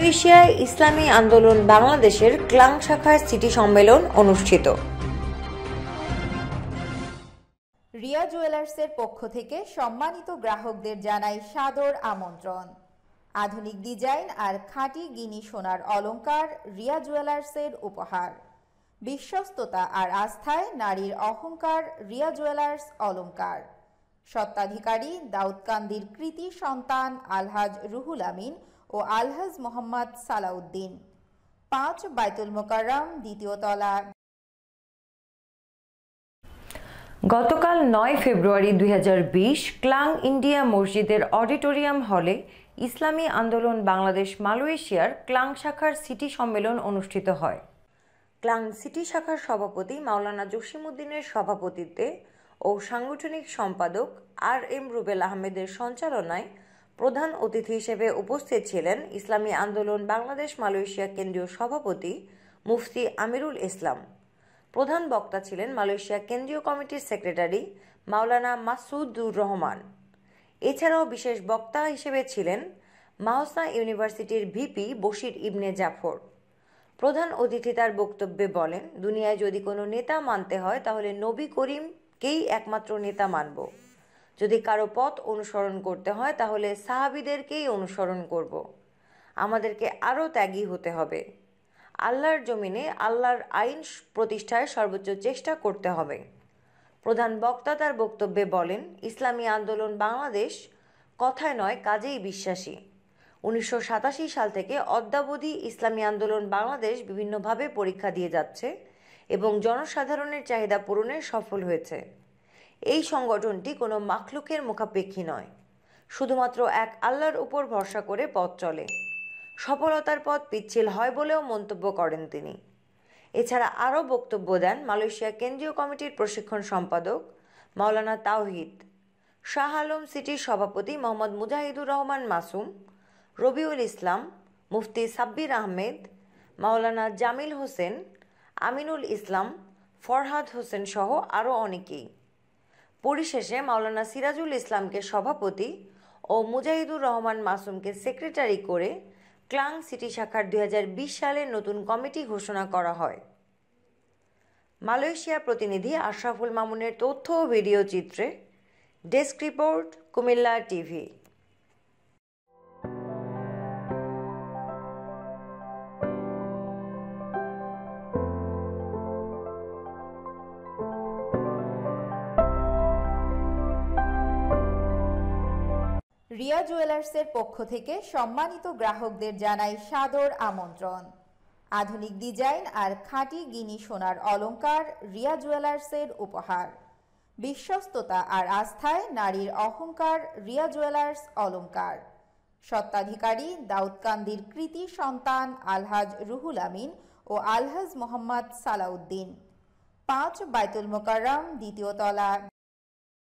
ক্রোয়েশিয়ায় ইসলামী আন্দোলন বাংলাদেশের ক্লাং শাখার সিটি সম্মেলন অনুষ্ঠিত রিয়া জুয়েলার্সের পক্ষ থেকে সম্মানিত গ্রাহকদের জানাই সাদর আমন্ত্রণ আধুনিক ডিজাইন আর খাঁটি গিনি সোনার অলঙ্কার রিয়া জুয়েলার্সের উপহার বিশ্বস্ততা আর আস্থায় নারীর অহংকার রিয়া জুয়েলার্স অলঙ্কার সত্তাধিকারী দাউদকান্দির কৃতি সন্তান আলহাজ রুহুল আমিন ও আলহাজ মোহাম্মদ সালাউদ্দিন পাঁচ বাইতুল মোকাররাম দ্বিতীয় তলা গতকাল নয় ফেব্রুয়ারি দুই ক্লাং ইন্ডিয়া মসজিদের অডিটোরিয়াম হলে ইসলামী আন্দোলন বাংলাদেশ মালয়েশিয়ার ক্লাং শাখার সিটি সম্মেলন অনুষ্ঠিত হয় ক্লাং সিটি শাখার সভাপতি মাওলানা জসিমুদ্দিনের সভাপতিত্বে ও সাংগঠনিক সম্পাদক আর এম রুবেল আহমেদের সঞ্চালনায় প্রধান অতিথি হিসেবে উপস্থিত ছিলেন ইসলামী আন্দোলন বাংলাদেশ মালয়েশিয়া কেন্দ্রীয় সভাপতি মুফতি আমিরুল ইসলাম প্রধান বক্তা ছিলেন মালয়েশিয়া কেন্দ্রীয় কমিটির সেক্রেটারি মাওলানা মাসুদুর রহমান এছাড়াও বিশেষ বক্তা হিসেবে ছিলেন মাহসা ইউনিভার্সিটির ভিপি বশির ইবনে জাফর প্রধান অতিথি তার বক্তব্যে বলেন দুনিয়ায় যদি কোনো নেতা মানতে হয় তাহলে নবী করিমকেই একমাত্র নেতা মানব যদি কারো পথ অনুসরণ করতে হয় তাহলে সাহাবিদেরকেই অনুসরণ করব। আমাদেরকে আরও ত্যাগী হতে হবে আল্লাহর জমিনে আল্লাহর আইন প্রতিষ্ঠায় সর্বোচ্চ চেষ্টা করতে হবে প্রধান বক্তা তার বক্তব্যে বলেন ইসলামী আন্দোলন বাংলাদেশ কথায় নয় কাজেই বিশ্বাসী উনিশশো সাল থেকে অদ্যাবধি ইসলামী আন্দোলন বাংলাদেশ বিভিন্নভাবে পরীক্ষা দিয়ে যাচ্ছে এবং জনসাধারণের চাহিদা পূরণে সফল হয়েছে এই সংগঠনটি কোনো মাখলুকের মুখাপেক্ষী নয় শুধুমাত্র এক আল্লাহর উপর ভরসা করে পথ চলে সফলতার পথ পিচ্ছিল হয় বলেও মন্তব্য করেন তিনি এছাড়া আরও বক্তব্য দেন মালয়েশিয়া কেন্দ্রীয় কমিটির প্রশিক্ষণ সম্পাদক মাওলানা তাওহিদ শাহ আলম সিটির সভাপতি মোহাম্মদ মুজাহিদুর রহমান মাসুম রবিউল ইসলাম মুফতি সাব্বির আহমেদ মাওলানা জামিল হোসেন আমিনুল ইসলাম ফরহাদ হোসেন সহ আরও অনেকেই পরিশেষে মাওলানা সিরাজুল ইসলামকে সভাপতি ও মুজাহিদুর রহমান মাসুমকে সেক্রেটারি করে ক্লাং সিটি শাখার দুই সালে নতুন কমিটি ঘোষণা করা হয় মালয়েশিয়া প্রতিনিধি আশরাফুল মামুনের তথ্য ও ভিডিও চিত্রে desk report Comilla TV Riya জুয়েলার্সের পক্ষ থেকে সম্মানিত গ্রাহকদের জানাই সাদর আমন্ত্রণ আধুনিক ডিজাইন আর খাঁটি গিনি সোনার অলঙ্কার রিয়া জুয়েলার্সের উপহার বিশ্বস্ততা আর আস্থায় নারীর অহংকার রিয়া জুয়েলার্স অলঙ্কার সত্ত্বাধিকারী দাউদকান্দির কৃতি সন্তান আলহাজ রুহুল আমিন ও আলহাজ মোহাম্মদ সালাউদ্দিন পাঁচ বাইতুল মোকাররম দ্বিতীয় তলা